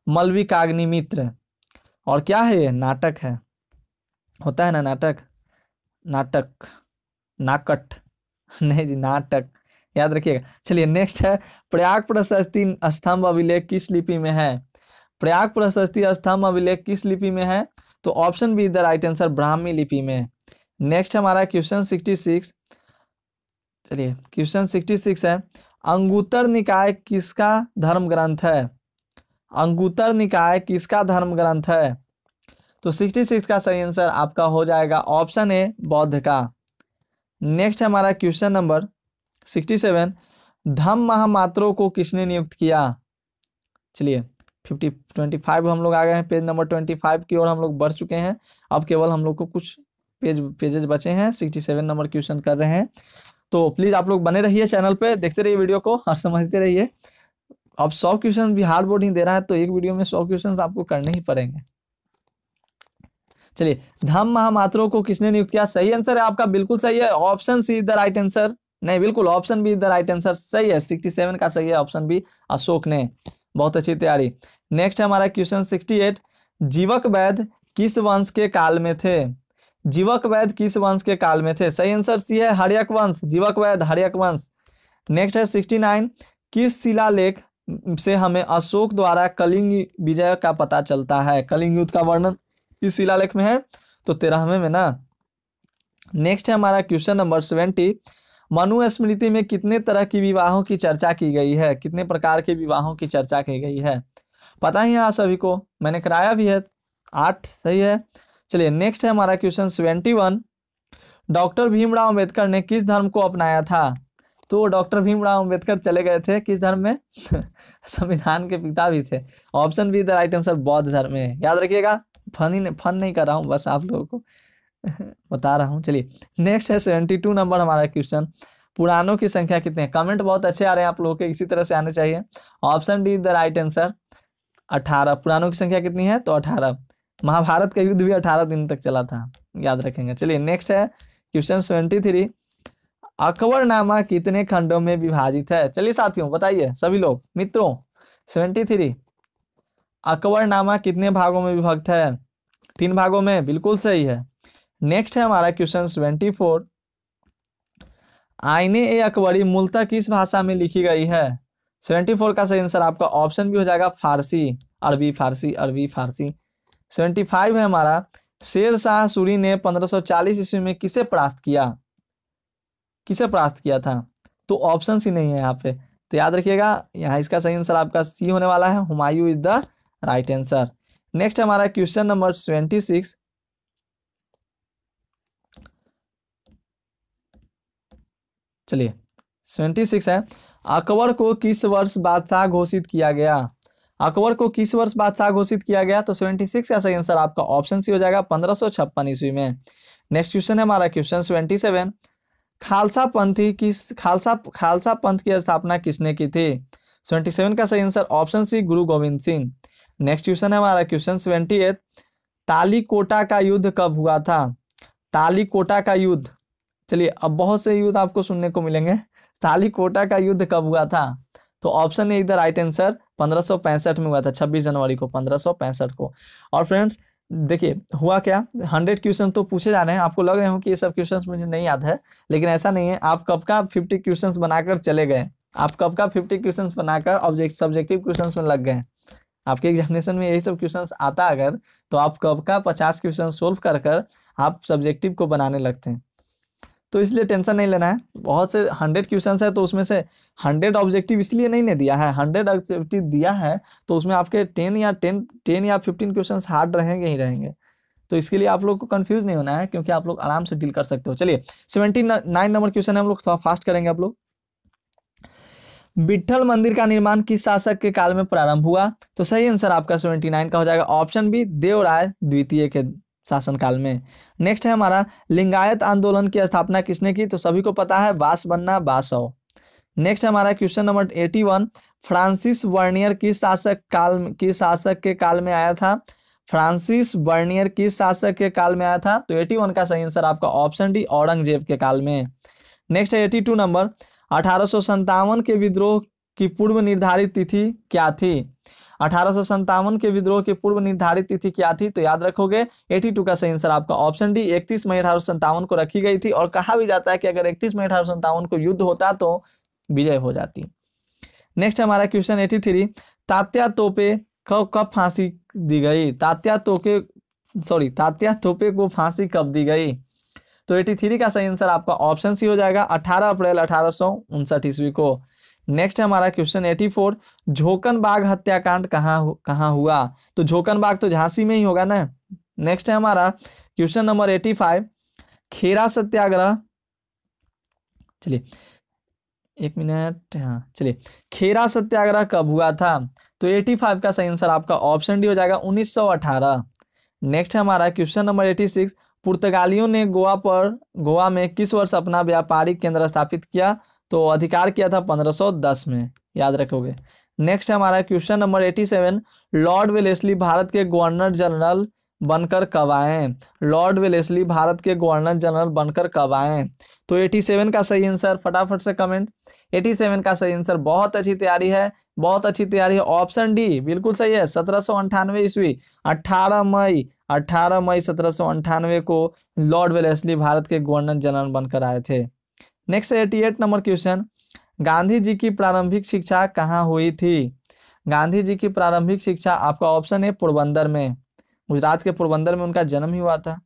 मलविकाग्नि मित्र और क्या है ये नाटक है होता है ना नाटक नाटक नाकट नहीं जी नाटक याद रखिएगा चलिए नेक्स्ट है प्रयाग प्रशस्ति स्तंभ अभिलेख किस लिपि में है प्रयाग प्रशस्ति स्तंभ अभिलेख किस लिपि में है तो option B the right answer Brahmi लिपि में नेक्स्ट हमारा क्वेश्चन सिक्सटी सिक्स चलिए क्वेश्चन सिक्सटी सिक्स है अंगुतर निकाय किसका धर्म ग्रंथ है अंगूतर निकाय किसका धर्म ग्रंथ है तो सिक्सटी सिक्स का सही आंसर आपका हो जाएगा ऑप्शन ए बौद्ध का नेक्स्ट हमारा क्वेश्चन नंबर सिक्सटी सेवन धम महामात्रों को किसने नियुक्त किया चलिए फिफ्टी ट्वेंटी फाइव हम लोग आ गए हैं पेज नंबर ट्वेंटी फाइव की ओर हम लोग बढ़ चुके हैं अब केवल हम लोग को कुछ पेज पेजेज बचे हैं सिक्सटी सेवन नंबर क्वेश्चन कर रहे हैं तो प्लीज आप लोग बने रहिए चैनल पे देखते रहिए वीडियो को और समझते रहिए अब सौ क्वेश्चन बिहार बोर्ड ही दे रहा है तो एक वीडियो में सौ क्वेश्चन आपको करने ही पड़ेंगे चलिए धम महामात्रों को किसने नियुक्त किया सही आंसर है आपका बिल्कुल सही है option C is the right answer नहीं बिल्कुल option B is the right answer सही है सिक्सटी सेवन का सही है ऑप्शन बी अशोक ने बहुत अच्छी तैयारी नेक्स्ट है हमारा क्वेश्चन सिक्सटी एट जीवक वैद्य किस वंश के काल में थे जीवक वैद किस वंश के काल में थे सही आंसर सी है हरियक वंश जीवक वैद हरियक वंश नेक्स्ट है सिक्सटी नाइन किस शिलालेख से हमें अशोक द्वारा कलिंग विजय का पता चलता है कलिंग युद्ध का वर्णन किस शिलालेख में है तो तेरहवें में ना नेक्स्ट है हमारा question number seventy Manu Smriti में कितने तरह की विवाहों की चर्चा की गई है कितने प्रकार के विवाहों की चर्चा की गई है पता ही है सभी को मैंने कराया भी है आठ सही है चलिए नेक्स्ट है हमारा question seventy one doctor Bhimrao Ambedkar ने किस धर्म को अपनाया था तो डॉक्टर भीमराव अम्बेडकर चले गए थे किस धर्म में संविधान के पिता भी थे option B the right answer बौद्ध धर्म में याद रखिएगा फन ही फन नहीं कर रहा हूँ बस आप लोगों को बता रहा हूँ चलिए नेक्स्ट है सेवेंटी टू नंबर हमारा क्वेश्चन पुराणों की संख्या कितने हैं कमेंट बहुत अच्छे आ रहे हैं आप लोगों के इसी तरह से आने चाहिए option D the right answer अठारह पुराणों की संख्या कितनी है तो अठारह महाभारत का युद्ध भी अठारह दिन तक चला था याद रखेंगे चलिए नेक्स्ट है क्वेश्चन ट्वेंटी थ्री अकबरनामा कितने खंडों में विभाजित है चलिए साथियों बताइए सभी लोग मित्रों सेवेंटी थ्री अकबरनामा कितने भागों में विभक्त है तीन भागों में बिल्कुल सही है नेक्स्ट है हमारा क्वेश्चन ट्वेंटी फोर आईने ए अकबरी मूलतः किस भाषा में लिखी गई है सेवेंटी फोर का सही आंसर आपका ऑप्शन भी हो जाएगा फारसी अरबी फारसी अरबी फारसी सेवेंटी फाइव है हमारा शेर शाह सूरी ने चालीस ईस्वी में किसे परास्त किया किसे परास्त किया था तो ऑप्शन सी नहीं है यहाँ पे तो याद रखिएगा यहाँ इसका सही आंसर आपका सी होने वाला है Humayun is the right answer next हमारा क्वेश्चन नंबर ट्वेंटी सिक्स चलिए ट्वेंटी सिक्स है अकबर को किस वर्ष बादशाह घोषित किया गया अकबर को किस वर्ष बादशाह घोषित किया गया तो 76 का सही आंसर आपका ऑप्शन सी हो जाएगा पंद्रह ईस्वी में नेक्स्ट क्वेश्चन है हमारा क्वेश्चन 77 खालसा पंथी किस खालसा खालसा पंथ की स्थापना किसने की थी 77 का सही आंसर ऑप्शन सी गुरु गोविंद सिंह नेक्स्ट क्वेश्चन है हमारा क्वेश्चन सेवेंटी एट तालीकोटा का युद्ध कब हुआ था तालीकोटा का युद्ध चलिए अब बहुत से युद्ध आपको सुनने को मिलेंगे तालीकोटा का युद्ध कब हुआ था तो ऑप्शन ए इधर राइट आंसर पंद्रह में हुआ था छब्बीस जनवरी को पंद्रह को और फ्रेंड्स देखिए हुआ क्या हंड्रेड क्वेश्चन तो पूछे जा रहे हैं आपको लग रहे हो कि ये सब क्वेश्चंस मुझे नहीं याद है लेकिन ऐसा नहीं है आप कब का फिफ्टी क्वेश्चंस बनाकर चले गए आप कब का फिफ्टी क्वेश्चंस बनाकर ऑब्जेक्ट सब्जेक्टिव क्वेश्चंस में लग गए आपके एग्जामिनेशन में यही सब क्वेश्चंस आता अगर तो आप कब का पचास क्वेश्चन सोल्व कर कर आप सब्जेक्टिव को बनाने लगते हैं तो इसलिए टेंशन नहीं लेना है बहुत से हंड्रेड क्वेश्चन है तो उसमें से हंड्रेड ऑब्जेक्टिव इसलिए नहीं ने दिया है हंड्रेड ऑब्जेक्टिव दिया है तो उसमें आपके टेन या टेन टेन या फिफ्टीन क्वेश्चन हार्ड रहेंगे ही रहेंगे तो इसके लिए आप लोग को कंफ्यूज नहीं होना है क्योंकि आप लोग आराम से डील कर सकते हो चलिए सेवेंटी नाइन नंबर क्वेश्चन है हम लोग थोड़ा फास्ट करेंगे आप लोग विठल मंदिर का निर्माण किस शासक के काल में प्रारंभ हुआ तो सही आंसर आपका सेवेंटी नाइन का हो जाएगा ऑप्शन बी देवराय द्वितीय के शासनकाल में नेक्स्ट है हमारा लिंगायत आंदोलन की स्थापना किसने की तो सभी को पता है वास बनना बासव नेक्स्ट हमारा question number eighty one Francis Bernier किस शासक काल किस शासक के काल में आया था फ्रांसिस वर्नियर किस शासक के काल में आया था तो एटी वन का सही आंसर आपका ऑप्शन डी औरंगजेब के काल में नेक्स्ट है एटी टू नंबर अठारह के विद्रोह की पूर्व निर्धारित तिथि क्या थी अठारह के विद्रोह की पूर्व निर्धारित तिथि क्या थी तो याद रखोगे 82 का सही आंसर आपका ऑप्शन डी 31 मई अठारह को रखी गई थी और कहा भी जाता है कि अगर 31 मई अठारह को युद्ध होता तो विजय हो जाती नेक्स्ट हमारा क्वेश्चन एटी थ्री तात्या तोपे कब कब फांसी दी गई तात्या तोके सॉरी तात्या तोपे को फांसी कब दी गई तो एटी का सही आंसर आपका ऑप्शन सी हो जाएगा अठारह अप्रैल अठारह ईस्वी को नेक्स्ट हमारा क्वेश्चन फोर झोकन बाग हत्याकांड कहाँ कहाँ हुआ तो झोकन बाग तो झांसी में ही होगा ना नेक्स्ट है हमारा क्वेश्चन नंबर फाइव खेरा सत्याग्रह चलिए एक मिनट हाँ चलिए खेरा सत्याग्रह कब हुआ था तो एटी फाइव का सही आंसर आपका ऑप्शन डी हो जाएगा उन्नीस सौ अठारह नेक्स्ट है हमारा क्वेश्चन नंबर एटी सिक्स पुर्तगालियों ने गोवा पर गोवा में किस वर्ष अपना व्यापारिक केंद्र स्थापित किया तो अधिकार किया था 1510 में याद रखोगे नेक्स्ट हमारा question number 87 Lord Wellesley Bharat के गवर्नर जनरल बनकर कब आए लॉर्ड वेलेसली भारत के गवर्नर जनरल बनकर कब आए तो 87 का सही आंसर फटाफट से कमेंट 87 का सही आंसर बहुत अच्छी तैयारी है बहुत अच्छी तैयारी है ऑप्शन डी बिल्कुल सही है सत्रह सौ अंठानवे ईस्वी अठारह मई अठारह मई सत्रह सौ अंठानवे को लॉर्ड वेलेसली भारत के गवर्नर जनरल बनकर आए थे next eighty eight number question Gandhi ji की प्रारंभिक शिक्षा कहाँ हुई थी गांधी जी की प्रारंभिक शिक्षा आपका ऑप्शन है पोरबंदर में गुजरात के पोरबंदर में उनका जन्म ही हुआ था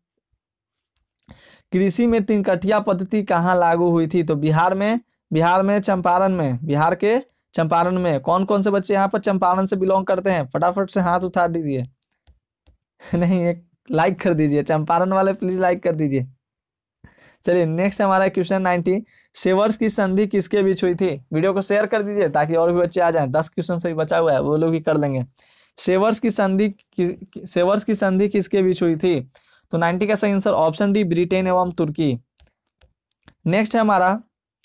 कृषि में तीनकठिया पद्धति कहाँ लागू हुई थी तो बिहार में बिहार में चंपारण में बिहार के चंपारण में कौन कौन से बच्चे यहाँ पर चंपारण से बिलोंग करते हैं फटाफट से हाथ उठा दीजिए नहीं एक लाइक कर दीजिए चंपारण वाले प्लीज लाइक कर दीजिए चलिए नेक्स्ट हमारा क्वेश्चन नाइनटी सेवर्स की संधि किसके बीच हुई थी वीडियो को शेयर कर दीजिए ताकि और भी बच्चे आ जाए दस क्वेश्चन से बचा हुआ है वो लोग भी कर लेंगे सेवर्स की संधि सेवर्स की संधि किसके बीच हुई थी तो नाइनटी का सही आंसर ऑप्शन डी ब्रिटेन एवं तुर्की नेक्स्ट है हमारा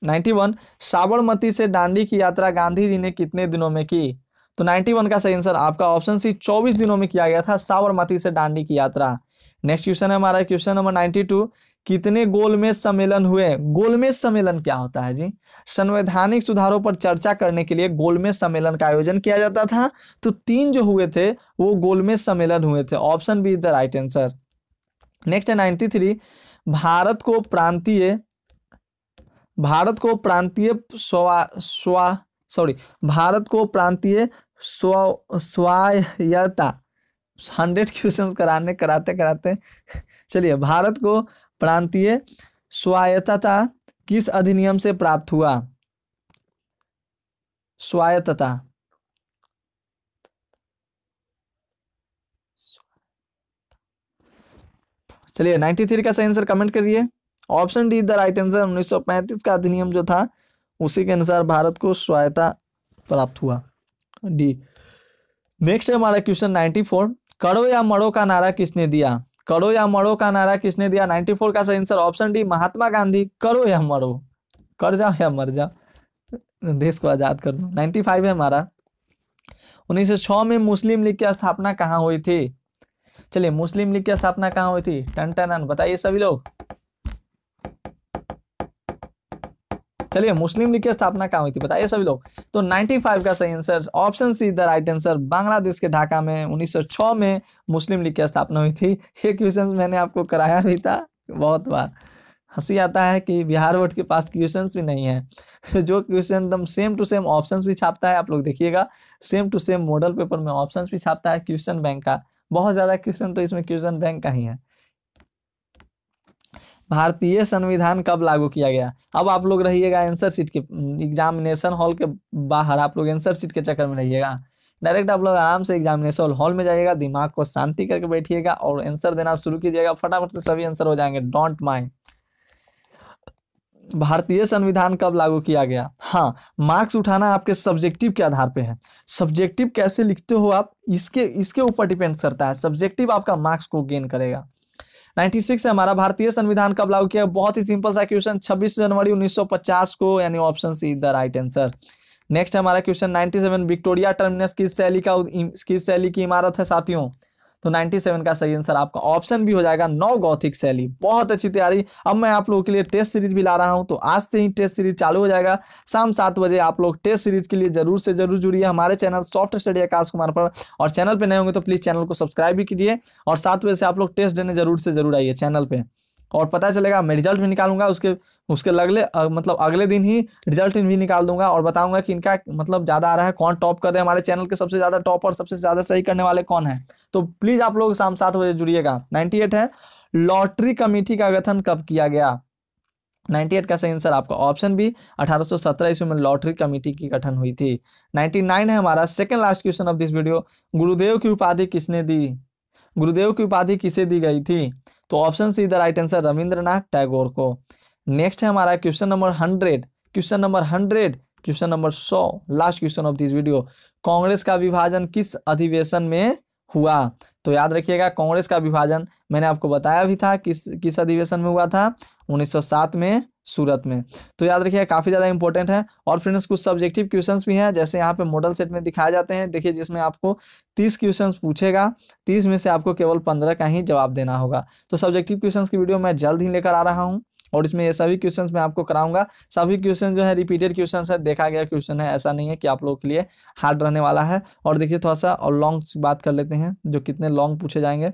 नाइन्टी वन साबरमती से डांडी की यात्रा गांधी जी ने कितने दिनों में की तो नाइन्टी वन का सही आंसर आपका ऑप्शन सी चौबीस दिनों में किया गया था साबरमती से डांडी की यात्रा नेक्स्ट क्वेश्चन है हमारा क्वेश्चन नंबर नाइन्टी टू कितने गोलमेज सम्मेलन हुए गोलमेज सम्मेलन क्या होता है जी संवैधानिक सुधारों पर चर्चा करने के लिए गोलमेज सम्मेलन का आयोजन किया जाता था तो तीन जो हुए थे वो गोलमेज सम्मेलन हुए थे option B is the right answer next है नाइन्टी थ्री भारत को प्रांतीय भारत को प्रांतीय स्वा सॉरी भारत को प्रांतीय स्व स्वायता हंड्रेड क्वेश्चन कराने कराते कराते चलिए भारत को प्रांतीय स्वायत्तता किस अधिनियम से प्राप्त हुआ स्वायत्तता चलिए 93 का सही आंसर कमेंट करिए option D the right answer 1935 का अधिनियम जो था उसी के अनुसार भारत को स्वायत्ता प्राप्त हुआ डी नेक्स्ट है हमारा क्वेश्चन 94 करो या मरो का नारा किसने दिया करो या मरो का नारा किसने दिया 94 का सही answer option D Mahatma Gandhi करो या मरो कर जाओ या मर जाओ देश को आजाद कर दो 95 है हमारा 1906 में मुस्लिम लीग की स्थापना कहाँ हुई थी चलिए मुस्लिम लीग की स्थापना कहाँ हुई थी टन टन बताइए सभी लोग चलिए मुस्लिम लीग की स्थापना कहाँ हुई थी बताइए सभी लोग तो 95 का सही answer option C the right answer Bangladesh के ढाका में 1906 में मुस्लिम लीग की स्थापना हुई थी ये क्वेश्चन मैंने आपको कराया भी था बहुत बार हंसी आता है कि बिहार बोर्ड के पास क्वेश्चंस भी नहीं है जो क्वेश्चन एकदम सेम टू सेम ऑप्शंस भी छापता है आप लोग देखिएगा same to same model paper में ऑप्शंस भी छापता है क्वेश्चन बैंक का बहुत ज़्यादा क्वेश्चन तो इसमें क्वेश्चन बैंक का ही है भारतीय संविधान कब लागू किया गया अब आप लोग रहिएगा आंसर सीट के एग्जामिनेशन हॉल के बाहर आप लोग आंसर सीट के चक्कर में रहिएगा डायरेक्ट आप लोग आराम से एग्जामिनेशन हॉल में जाइएगा दिमाग को शांति करके बैठिएगा और आंसर देना शुरू कीजिएगा फटाफट से सभी आंसर हो जाएंगे डोंट माइंड भारतीय संविधान कब लागू किया गया हाँ मार्क्स उठाना आपके सब्जेक्टिव के आधार पे है सब्जेक्टिव कैसे लिखते हो आप इसके इसके ऊपर डिपेंड करता है सब्जेक्टिव आपका मार्क्स को गेन करेगा 96 है हमारा भारतीय संविधान कब लागू किया बहुत ही सिंपल सा क्वेश्चन 26 जनवरी 1950 को यानी option C the right answer next हमारा क्वेश्चन 97 विक्टोरिया टर्मिनस किस शैली का किस शैली की इमारत है साथियों तो 97 का सही आंसर आपका ऑप्शन भी हो जाएगा नौ गौथिक शैली बहुत अच्छी तैयारी अब मैं आप लोगों के लिए टेस्ट सीरीज भी ला रहा हूँ तो आज से ही टेस्ट सीरीज चालू हो जाएगा शाम सात बजे आप लोग टेस्ट सीरीज के लिए जरूर से जरूर जुड़िए हमारे channel soft study Akash Kumar पर और चैनल पर नए होंगे तो प्लीज़ चैनल को सब्सक्राइब भी कीजिए और सात बजे से आप लोग टेस्ट देने जरूर से जरूर आइए चैनल पर और पता चलेगा मैं रिजल्ट भी निकालूंगा उसके उसके अगले मतलब अगले दिन ही रिजल्ट भी निकाल दूंगा और बताऊंगा कि इनका मतलब ज़्यादा आ रहा है कौन टॉप कर रहे हैं हमारे चैनल के सबसे ज़्यादा टॉप और सबसे ज़्यादा सही करने वाले कौन है तो प्लीज़ आप लोग शाम सात बजे जुड़िएगा नाइन्टी है लॉटरी कमेटी का गठन कब किया गया 98 का सही आंसर आपका ऑप्शन बी 1817 ईस्वी में लॉटरी कमेटी की गठन हुई थी 99 है हमारा second last question of this video Gurudev की उपाधि किसने दी गुरुदेव की उपाधि किसे दी गई थी तो ऑप्शन सी इधर राइट आंसर रविंद्रनाथ टैगोर को नेक्स्ट है हमारा question number hundred question number hundred question number सौ last question of this video Congress का विभाजन किस अधिवेशन में हुआ तो याद रखिएगा कांग्रेस का विभाजन मैंने आपको बताया भी था किस किस अधिवेशन में हुआ था 1907 में सूरत में तो याद रखिए काफ़ी ज़्यादा इंपॉर्टेंट है और फ्रेंड्स कुछ सब्जेक्टिव क्वेश्चंस भी हैं जैसे यहाँ पे मॉडल सेट में दिखाए जाते हैं देखिए जिसमें आपको तीस क्वेश्चन पूछेगा तीस में से आपको केवल पंद्रह का ही जवाब देना होगा तो सब्जेक्टिव क्वेश्चन की वीडियो मैं जल्द ही लेकर आ रहा हूँ और इसमें ये सभी क्वेश्चन मैं आपको कराऊंगा सभी क्वेश्चन जो है रिपीटेड क्वेश्चन है देखा गया क्वेश्चन है ऐसा नहीं है कि आप लोगों के लिए हार्ड रहने वाला है और देखिए थोड़ा सा और लॉन्ग बात कर लेते हैं जो कितने लॉन्ग पूछे जाएंगे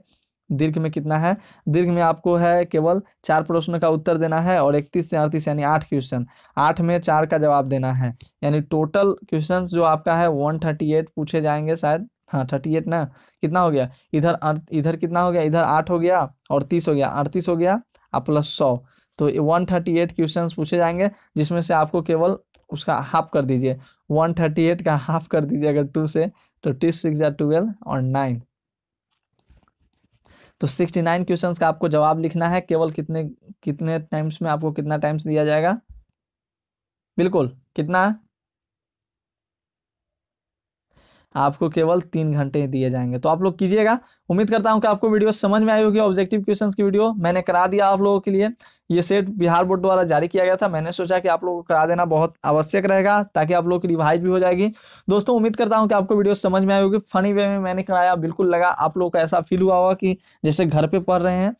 दीर्घ में कितना है दीर्घ में आपको है केवल चार प्रश्नों का उत्तर देना है और इकतीस से अड़तीस यानी आठ क्वेश्चन आठ में चार का जवाब देना है यानी टोटल क्वेश्चन जो आपका है वन थर्टी एट पूछे जाएंगे शायद हाँ थर्टी एट ना कितना हो गया इधर इधर कितना हो गया इधर आठ हो गया और तीस हो गया अड़तीस हो गया और प्लस सौ तो वन थर्टी एट क्वेश्चन पूछे जाएंगे जिसमें से आपको केवल उसका हाफ कर दीजिए वन थर्टी एट का हाफ कर दीजिए अगर टू से तो टू सिक्स या ट्वेल्व और नाइन तो 69 क्वेश्चंस का आपको जवाब लिखना है केवल कितने कितने टाइम्स में आपको कितना टाइम्स दिया जाएगा बिल्कुल कितना आपको केवल तीन घंटे दिए जाएंगे तो आप लोग कीजिएगा उम्मीद करता हूं कि आपको वीडियो समझ में आई होगी ऑब्जेक्टिव क्वेश्चंस की वीडियो मैंने करा दिया आप लोगों के लिए ये सेट बिहार बोर्ड द्वारा जारी किया गया था मैंने सोचा कि आप लोगों को करा देना बहुत आवश्यक रहेगा ताकि आप लोग की रिवाइज भी हो जाएगी दोस्तों उम्मीद करता हूँ कि आपको वीडियो समझ में आई होगी फनी वे में मैंने कराया बिल्कुल लगा आप लोगों को ऐसा फील हुआ होगा कि जैसे घर पर पढ़ रहे हैं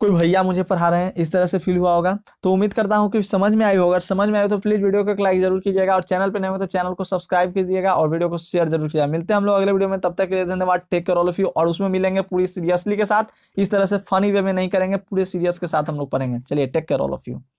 कोई भैया मुझे पढ़ा रहे हैं इस तरह से फील हुआ होगा तो उम्मीद करता हूँ कि समझ में आई होगा समझ में आए तो प्लीज़ वीडियो को एक लाइक जरूर कीजिएगा और चैनल पर नहीं हो तो चैनल को सब्सक्राइब कीजिएगा और वीडियो को शेयर जरूर कीजिएगा मिलते हैं हम लोग अगले वीडियो में तब तक के लिए धन्यवाद टेक कर ऑल ऑफ यू और उसमें मिलेंगे पूरी सीरियसली के साथ इस तरह से फनी वे में नहीं करेंगे पूरे सीरियस के साथ हम लोग पढ़ेंगे चलिए take care all of you